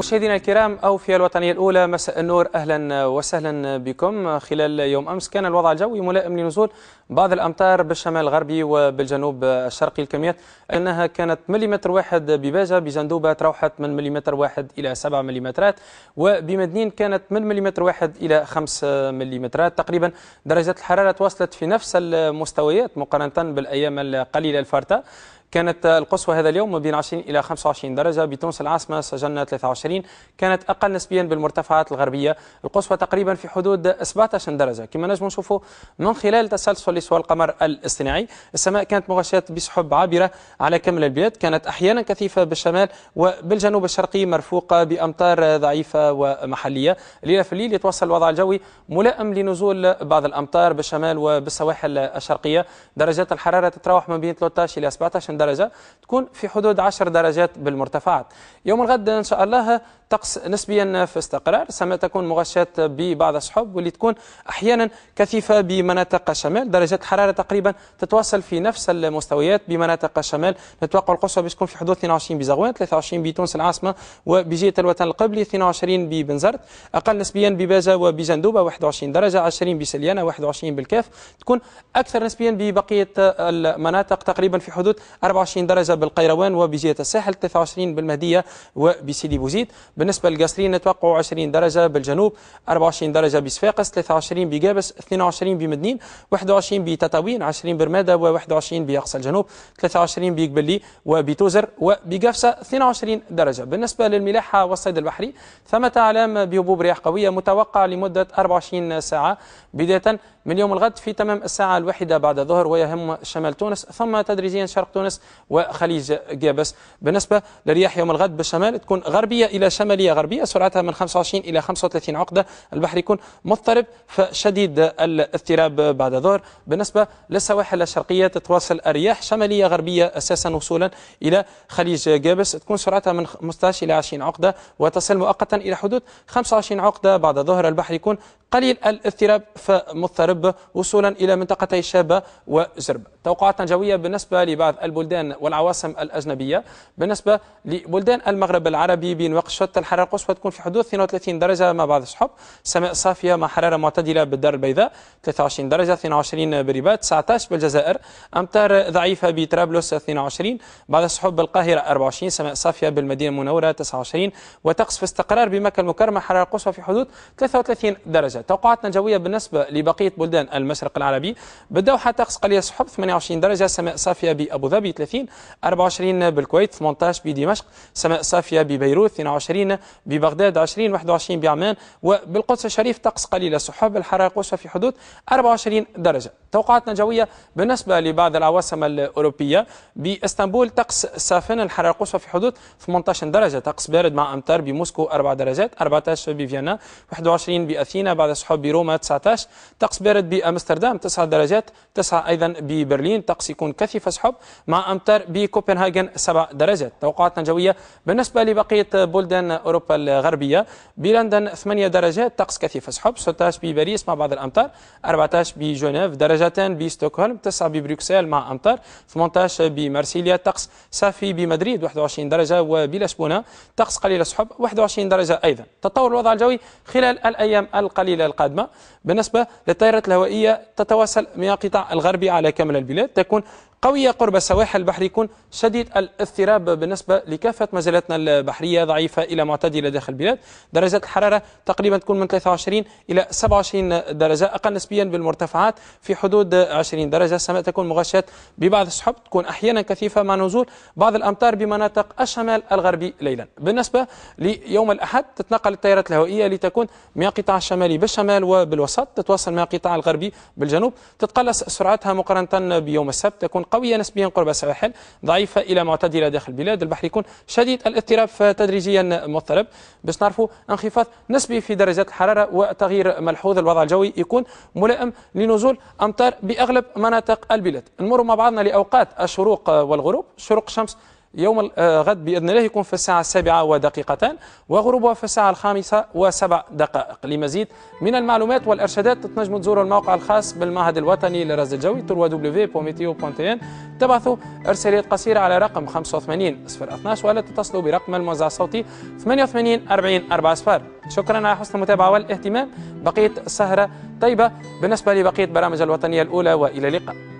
مشاهدينا الكرام أو في الوطنية الأولى مساء النور أهلا وسهلا بكم خلال يوم أمس كان الوضع الجوي ملائم لنزول بعض الأمطار بالشمال الغربي وبالجنوب الشرقي الكميات أنها كانت مليمتر واحد بباجة بجندوبة تروحت من مليمتر واحد إلى سبعة مليمترات وبمدنين كانت من مليمتر واحد إلى خمس مليمترات تقريبا درجات الحرارة وصلت في نفس المستويات مقارنة بالأيام القليلة الفارتة كانت القصوى هذا اليوم بين 20 إلى 25 درجة بتونس العاصمة سجلنا 23 كانت أقل نسبيا بالمرتفعات الغربية القصوى تقريبا في حدود 17 درجة كما نجم نشوفوا من خلال تسلسل لسوى القمر الاصطناعي السماء كانت مغشاة بسحب عابرة على كامل البلاد كانت أحيانا كثيفة بالشمال وبالجنوب الشرقي مرفوقة بأمطار ضعيفة ومحلية الليله في الليل يتوصل الوضع الجوي ملائم لنزول بعض الأمطار بالشمال وبالسواحل الشرقية درجات الحرارة تتراوح من بين 13 إلى 17 درجة تكون في حدود 10 درجات بالمرتفعات يوم الغد إن شاء الله طقس نسبيا في استقرار سما تكون مغشاة ببعض السحب واللي تكون أحيانا كثيفة بمناطق الشمال درجات الحرارة تقريبا تتواصل في نفس المستويات بمناطق الشمال نتوقع القصوى باش تكون في حدود 22 بزغوان 23 بتونس العاصمة وبجهة الوطن القبلي 22 ببنزرت أقل نسبيا بباجة وبجندوبة 21 درجة 20 بسليانة 21 بالكاف تكون أكثر نسبيا ببقية المناطق تقريبا في حدود 24 درجة بالقيروان وبجهة الساحل 23 بالمهدية وبسيدي بوزيد بالنسبة للقاسرين نتوقعوا 20 درجة بالجنوب 24 درجة بصفاقس 23 بقابس 22 بمدنين 21 بتطاوين 20 برمادة و21 بأقصى الجنوب 23 بقبلي وبتوزر وبقفصة 22 درجة بالنسبة للملاحة والصيد البحري ثمة أعلام بهبوب رياح قوية متوقع لمدة 24 ساعة بداية من يوم الغد في تمام الساعة الواحدة بعد الظهر ويهم شمال تونس ثم تدريجيا شرق تونس وخليج جابس بالنسبة للرياح يوم الغد بالشمال تكون غربية إلى شمالية غربية سرعتها من 25 إلى 35 عقدة البحر يكون مضطرب فشديد الاضطراب بعد ظهر بالنسبة للسواحل الشرقية تتواصل الرياح شمالية غربية أساسا وصولا إلى خليج جابس تكون سرعتها من 15 إلى 20 عقدة وتصل مؤقتا إلى حدود 25 عقدة بعد ظهر البحر يكون قليل الاضطراب فمضطرب وصولا إلى منطقتي شابه وجرب توقعات جويه بالنسبة لبعض البلدان والعواصم الأجنبية بالنسبة لبلدان المغرب العربي بين وقت شتى الحرارة القصوى تكون في حدود 32 درجة مع بعض السحب سماء صافية مع حرارة معتدلة بالدار البيضاء 23 درجة 22 برباط 19 بالجزائر أمطار ضعيفة بطرابلس 22 بعض السحب بالقاهرة 24 سماء صافية بالمدينة المنورة 29 وطقس في استقرار بمكة المكرمة حرارة قصوى في حدود 33 درجة توقعاتنا الجوية بالنسبة لبقية بلدان المشرق العربي بالدوحة طقس قليل سحب 28 درجة سماء صافية بأبو ظبي 30 24 بالكويت 18 بدمشق سماء صافية ببيروت 22 ببغداد 20 21 بعمان وبالقدس الشريف طقس قليل سحب الحرارة قصوى في حدود 24 درجة توقعاتنا الجوية بالنسبة لبعض العواصم الأوروبية بإسطنبول طقس سافن الحرارة القصوى في حدود 18 درجة طقس بارد مع أمطار بموسكو 4 درجات 14 بفيينا 21 بأثينا بعد على سحب روما 19 طقس بارد بأمستردام 9 درجات 9 أيضا ببرلين طقس يكون كثيف سحب مع أمطار بكوبنهاجن 7 درجات توقعاتنا الجوية بالنسبة لبقية بلدان أوروبا الغربية بلندن 8 درجات طقس كثيف سحب 16 بباريس مع بعض الأمطار 14 بجنيف درجتان بستوكهولم 9 ببروكسل مع أمطار 18 بمارسيليا طقس صافي بمدريد 21 درجة وبلشبونة طقس قليل السحب 21 درجة أيضا تطور الوضع الجوي خلال الأيام القليلة الليلة القادمة بالنسبة للطائرات الهوائية تتواصل من القطاع الغربي على كامل البلاد تكون قوية قرب السواحل البحري يكون شديد الاضطراب بالنسبة لكافة مجالاتنا البحرية ضعيفة إلى معتدلة داخل البلاد درجات الحرارة تقريبا تكون من 23 إلى 27 درجة أقل نسبيا بالمرتفعات في حدود 20 درجة السماء تكون مغشاة ببعض السحب تكون أحيانا كثيفة مع نزول بعض الأمطار بمناطق الشمال الغربي ليلا بالنسبة ليوم الأحد تتنقل التيارات الهوائية لتكون من القطاع الشمالي بالشمال وبالوسط تتواصل مع القطاع الغربي بالجنوب تتقلص سرعتها مقارنة بيوم السبت تكون قوية نسبيا قرب السواحل ضعيفة إلى معتدلة داخل البلاد البحر يكون شديد الاضطراب تدريجيا مضطرب باش نعرفوا انخفاض نسبي في درجات الحرارة وتغيير ملحوظ الوضع الجوي يكون ملائم لنزول أمطار بأغلب مناطق البلاد نمر مع بعضنا لأوقات الشروق والغروب شروق الشمس يوم آه، غد بإذن الله يكون في الساعة السابعة ودقيقتان وغروبها في الساعة الخامسة وسبع دقائق لمزيد من المعلومات والإرشادات تنجموا تزوروا الموقع الخاص بالمعهد الوطني للرصد الجوي www.meteo.in تبعثوا إرسالات قصيرة على رقم 85 ولا تتصلوا برقم الموزع الصوتي 88 40 4 شكرا على حسن المتابعة والاهتمام بقية السهرة طيبة بالنسبة لبقية برامج الوطنية الأولى وإلى اللقاء